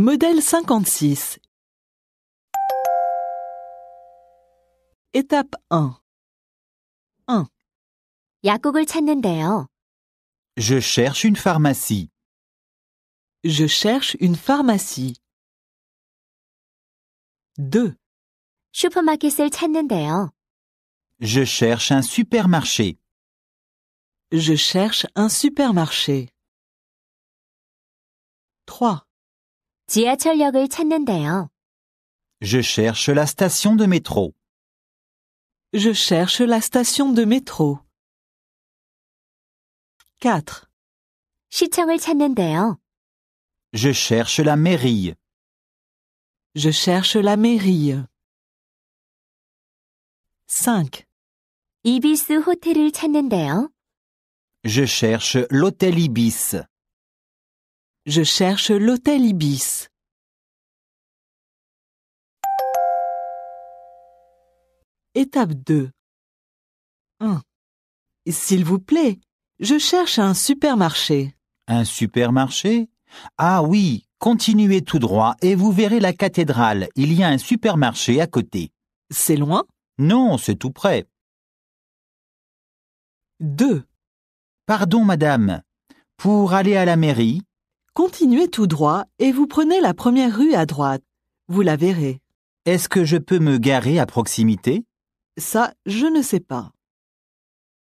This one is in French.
Modèle 56 Étape 1 1. 약국을 찾는데요. Je cherche une pharmacie. Je cherche une pharmacie. 2. 슈퍼마켓을 찾는데요. Je cherche un supermarché. Je cherche un supermarché. 3. Je cherche la station de métro. Je cherche la station de métro. 4. Je cherche la mairie. Je cherche la mairie. 5. Je cherche l'hôtel Ibis. Je cherche l'hôtel Ibis. Étape 2. 1. S'il vous plaît, je cherche un supermarché. Un supermarché Ah oui, continuez tout droit et vous verrez la cathédrale. Il y a un supermarché à côté. C'est loin Non, c'est tout près. 2. Pardon, madame. Pour aller à la mairie, Continuez tout droit et vous prenez la première rue à droite. Vous la verrez. Est-ce que je peux me garer à proximité Ça, je ne sais pas.